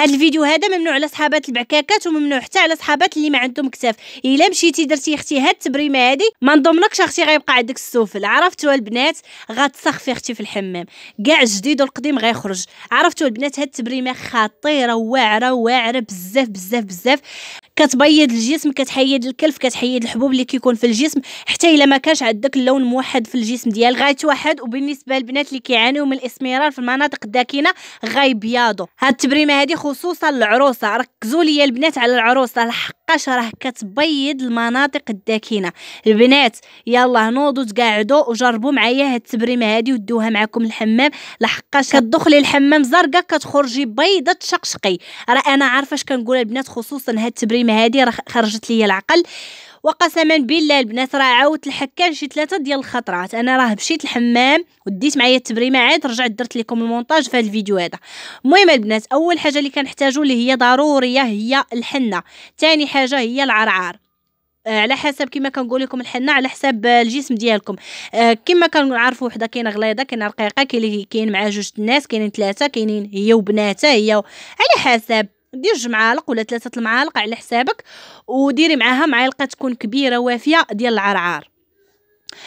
هذا الفيديو هذا ممنوع على صحابات البعكاكات وممنوع حتى على صحابات اللي ما عندهم كتاف الا مشيتي درتي اختي هاد التبريمه هادي ما نضمنكش اختي غيبقى عندك السفل عرفتوا البنات غتسخفي اختي في الحمام كاع الجديد والقديم غيخرج عرفتوا البنات هاد التبريمه خطيره واعره واعره بزاف بزاف بزاف كتبيض الجسم كتحيد الكلف كتحيد الحبوب اللي كيكون في الجسم حتى الا ما كانش عندك اللون موحد في الجسم ديال غيتوحد وبالنسبه للبنات اللي كيعانيو من الاسمرار في المناطق الداكنه غيبياضوا هاد التبريمه هذه خصوصا العروسه ركزوا ليا البنات على العروسه الحق الحقاش راه كتبيض المناطق الداكنه البنات يلا نوضوا تقاعدوا وجربوا معايا هاد التبريمه هادي ودوها معكم الحمام لحقاش كتدخلي الحمام زرقاء كتخرجي بيضه تشقشقي راه انا عارفه اش كنقول البنات خصوصا هاد التبريمه هادي راه خرجت ليا العقل وقسما بالله البنات راه عاودت الحكان شي ثلاثه ديال الخطرات انا راه مشيت الحمام وديت معايا التبريمه عاد رجعت درت لكم المونتاج في هذا الفيديو هذا المهم البنات اول حاجه اللي كنحتاجو اللي هي ضروريه هي الحنه ثاني حاجه هي العرعار آه، على حسب كما كنقول لكم الحنه على حساب الجسم ديالكم آه، كما كنعرفوا وحده كاينه غليظه كاينه رقيقه كاين كاين مع جوج الناس كاينين ثلاثه كاينين هي وبناتها هي على حسب دير جوج معالق ولا ثلاثه المعالق على حسابك وديري معاها معلقه تكون كبيره وافيه ديال العرعار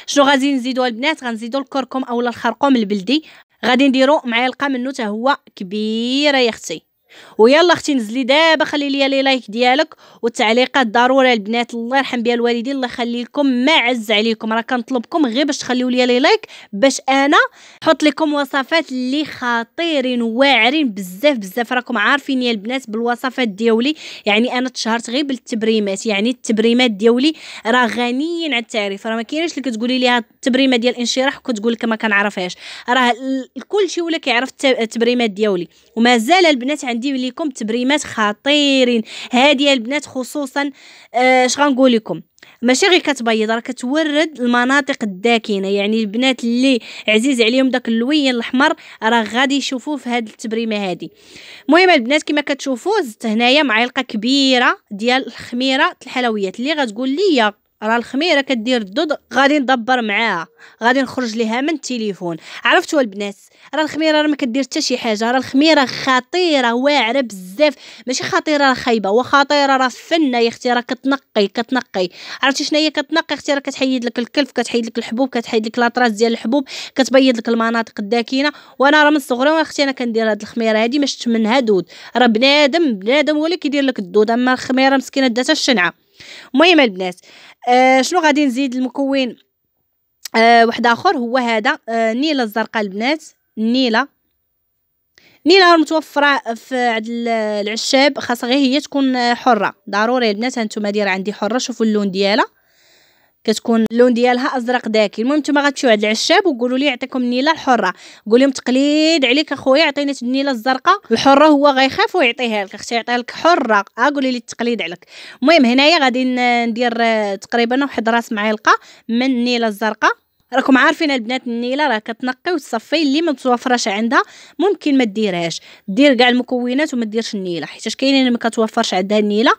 شنو غادي نزيدو البنات غنزيدو الكركم اولا الخرقوم البلدي غادي نديرو معلقه منه حتى هو كبيره يا اختي ويلا اختي نزلي دابا خلي لي لي لايك ديالك والتعليقات ضروري البنات الله يرحم بها الوالدين الله يخلي لكم ما عز عليكم راه كنطلبكم غير باش تخليو لي لي لايك باش انا نحط لكم وصفات اللي خطيرين واعرين بزاف بزاف راكم عارفين يا البنات بالوصفات ديولي يعني انا تشهرت غير بالتبريمات يعني التبريمات ديولي راه غنيين على التعريف راه ما كاينش اللي كتقولي لي التبريمه ديال الانشراح وكتقول لك ما كنعرفهاش راه كلشي ولا كيعرف التبريمات ديولي ومازال البنات عندي غيدير لكم تبريمات خطيرين هاديه البنات خصوصا آه، اش آه غنقول لكم ماشي غير كتبيض راه كتورد المناطق الداكنه يعني البنات اللي عزيز عليهم داك اللوين الاحمر راه غادي يشوفوه في هاد التبريمه هادي المهم البنات كما كتشوفوا زدت هنايا معلقه كبيره ديال الخميره الحلويات اللي غتقول لي راه الخميره كدير الدود غادي ندبر معاها غادي نخرج ليها من التليفون عرفتوا البنات راه الخميره راه ما كدير حتى شي حاجه راه الخميره خطيره واعره بزاف ماشي خطيره راه خايبه وخطيره راه فنه يا اختي راه كتنقي كتنقي عرفتي شنو هي كتنقي اختي راه كتحيد لك الكلف كتحيد لك الحبوب كتحيد لك لاطراس ديال الحبوب كتبيض لك المناطق الداكنه وانا راه من صغري وانا اختي انا كندير هاد الخميره هادي ما شفت منها دود راه بنادم بنادم هو اللي كيدير لك الدود اما الخميره مسكينه داتها الشنعه المهم البنات آه شنو غادي نزيد المكون آه واحد اخر هو هذا آه نيله الزرقاء البنات النيله نيله متوفره في عند العشاب خاصها غير هي تكون حره ضروري البنات هانتوما دايره عندي حره شوفوا اللون ديالها كتكون اللون ديالها ازرق داكي المهم نتوما غتمشيو عند العشاب وقولوا ليه يعطيكم النيله الحره قول لهم تقليد عليك اخويا عطيني النيله الزرقاء الحره هو غيخاف ويعطيها لك اختي يعطيها لك حره قولي لي التقليد عليك المهم هنايا غادي ندير آه، تقريبا واحد راس معلقه من النيله الزرقاء راكم عارفين البنات النيله راه كتنقي وتصفي اللي ما توفرش عندها ممكن ما ديرهاش دير كاع المكونات وما ديرش النيله حيت كاينين ما كتوفرش عندها النيله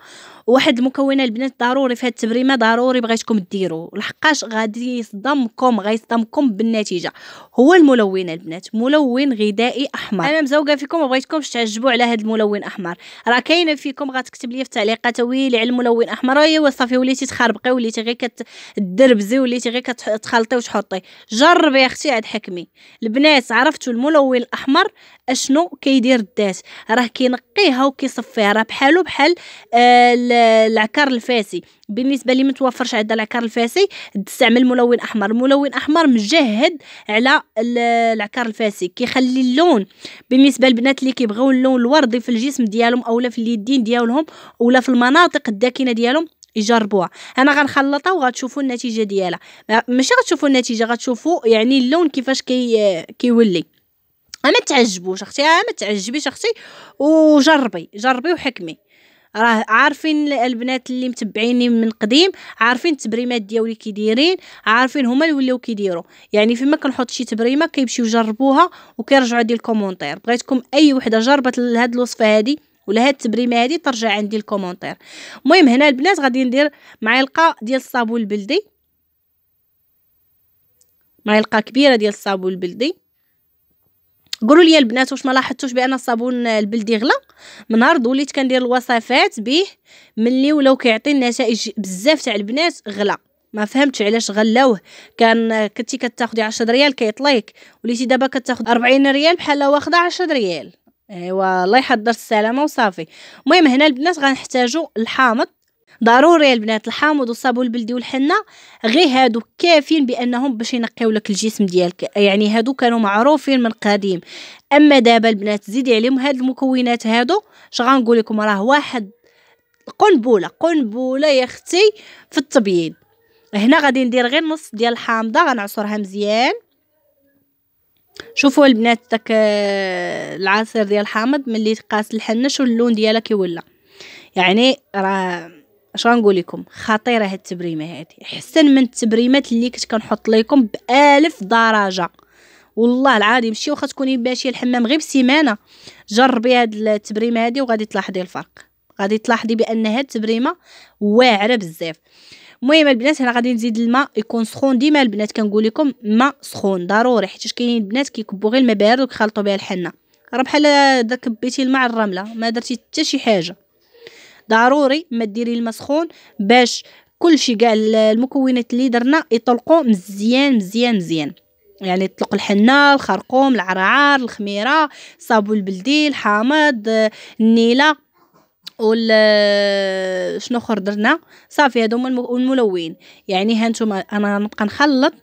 واحد المكونه البنات ضروري في هاد التبريمه ضروري بغيتكم ديروا لحقاش غادي يصدمكم غيصدمكم بالنتيجه هو الملون البنات ملون غذائي احمر انا مزوقه فيكم ما بغيتكمش تعجبوا على هاد الملون احمر راه كاينه فيكم غتكتب لي في التعليقات ويلي على الملون احمر ايوا صافي وليتي تخربقي وليتي غير كتدربزي وليتي غير كتخلطي وتحطي الشرطي جربي يا اختي عاد حكمي البنات عرفتوا الملون الاحمر اشنو كيدير الدات راه كينقيها وكيصفيها راه بحالو بحال آه العكر الفاسي بالنسبه لي متوفرش عندها العكر الفاسي تستعمل ملون احمر ملون احمر مجهد على العكر الفاسي كيخلي اللون بالنسبه للبنات اللي كيبغيو اللون الوردي في الجسم ديالهم اولا في اليدين ديالهم اولا في المناطق الداكنه ديالهم يجربوها انا غنخلطها وغتشوفوا النتيجه ديالها ماشي غتشوفوا النتيجه غتشوفوا يعني اللون كيفاش كي كيولي ما تعجبوش اختي ما تعجبيش اختي وجربي جربي وحكمي راه عارفين البنات اللي متبعيني من قديم عارفين التبريمات ديالي دايرين عارفين هما اللي ولاو كيديروا يعني فيما كنحط شي تبريمه كيمشيو يجربوها وكيرجعوا عندي الكومونتير بغيتكم اي وحده جربت هاد الوصفه هادي ولا هاد التبريمه هادي ترجع عندي الكومونتير المهم هنا البنات غادي ندير معلقه ديال الصابون البلدي معلقه كبيره ديال الصابون البلدي قولوا لي البنات واش ما لاحظتوش بان الصابون البلدي غلا من نهار وليت كندير الوصفات به ملي ولاو كيعطي النتائج بزاف تاع البنات غلا ما فهمتش علاش غلاوه كان كنتي كتاخدي 10 ريال كيطليك وليتي دابا كتاخد 40 ريال بحال واخده 10 ريال ايوا الله يحضر السلامه وصافي المهم هنا البنات غنحتاجو الحامض ضروري البنات الحامض والصابون البلدي والحنه غير هادو كافيين بانهم باش ينقيو لك الجسم ديالك يعني هادو كانوا معروفين من قديم اما دابا البنات زيدي عليهم هاد المكونات هادو اش غنقول لكم راه واحد قنبله قنبله يا اختي في التبييض هنا غادي ندير غير نص ديال الحامضه غنعصرها مزيان شوفوا البنات داك آه، العصير ديال الحامض ملي قاس الحنه شو اللون ديالها كيولى يعني راه اش غنقول لكم خطيره هاد التبريمه هادي احسن من التبريمات اللي كنت كنحط لكم بألف درجه والله العظيم شي واخا تكوني ماشيه الحمام غير بسيمانه جربي هاد التبريمه هادي وغادي تلاحظي الفرق غادي تلاحظي بان هاد التبريمه واعره بزاف المهم البنات هنا غادي نزيد الماء يكون سخون ديما البنات كنقول لكم ماء سخون ضروري حيت كاينين البنات كيكبوا غير الماء بارد وكيخلطوا بها الحنه راه بحال كبيتي الماء على الرمله ما درتي حتى شي حاجه ضروري ما ديري الماء سخون باش كلشي كاع المكونات اللي درنا يطلقوا مزيان مزيان مزيان يعني تطلق الحنه الخرقوم العرعار الخميره الصابون البلدي الحامض النيله وال آه، شنو اخر درنا صافي هادو هما الملون يعني هانتوما انا نبقى نخلط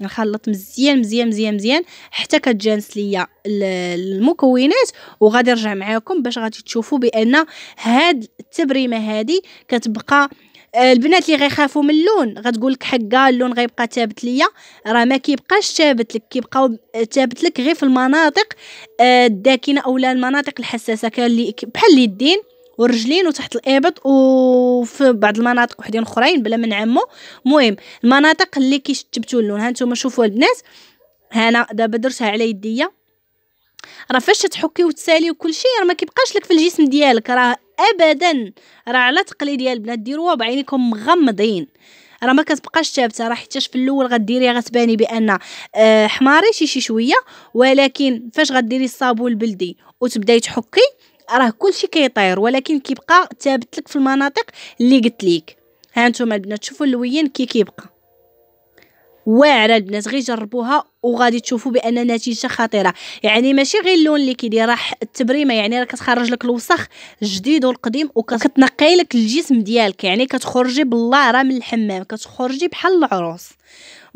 نخلط مزيان مزيان مزيان مزيان حتى كتجانس ليا المكونات وغادي نرجع معاكم باش غادي تشوفوا بان هاد التبريمه هادي كتبقى آه، البنات اللي غيخافوا من اللون غتقول لك حقا اللون غيبقى ثابت ليا راه ما كيبقاش ثابت لك كيبقاو آه، ثابت لك غير في المناطق الداكنه اولا المناطق الحساسه كاللي بحال اليدين ورجلين وتحت الابط وفي بعض المناطق وحدين اخرين بلا ما نعمو المهم المناطق اللي كيشتبتوا اللون ها نتوما شوفوا البنات هنا دابا درتها على يديا راه فاش تحكي وتسالي وكل شيء راه ما كيبقاش لك في الجسم ديالك راه ابدا راه على تقلي ديال البنات ديروها بعينيكم مغمضين راه ما كتبقاش ثابته راه حيتاش في الاول غديريها غتباني بان آه، حماري شي شي شويه ولكن فاش غديري الصابون البلدي وتبداي تحكي راه كلشي كيطير ولكن كيبقى ثابت لك في المناطق اللي قلت لك ها نتوما البنات شوفوا اللوين كي كيبقى واعره البنات غير جربوها وغادي تشوفوا بان النتيجه خطيره يعني ماشي غير اللون اللي كيدير راه التبريمه يعني راه كتخرج لك الوسخ الجديد والقديم وكتنقي لك الجسم ديالك يعني كتخرجي بالله راه من الحمام كتخرجي بحال العروس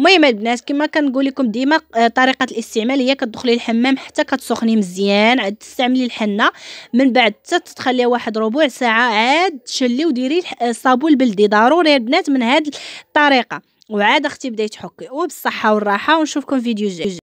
المهم البنات كما كنقول لكم ديما آه، طريقه الاستعمال هي كتدخلي الحمام حتى كتسخني مزيان عاد تستعملي الحنه من بعد حتى تخليها واحد ربع ساعه عاد تشلي وديري آه، الصابون البلدي ضروري البنات من هذه الطريقه وعاد اختي بدات تحكي وبالصحه والراحه ونشوفكم فيديو جديد